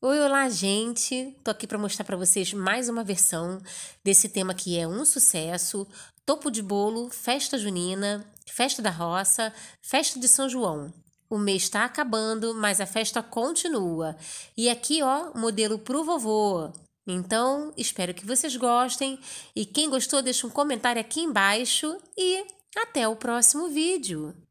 Oi, olá, gente. Tô aqui para mostrar para vocês mais uma versão desse tema que é um sucesso, topo de bolo, festa junina, festa da roça, festa de São João. O mês está acabando, mas a festa continua. E aqui, ó, modelo pro vovô. Então, espero que vocês gostem e quem gostou deixa um comentário aqui embaixo e até o próximo vídeo.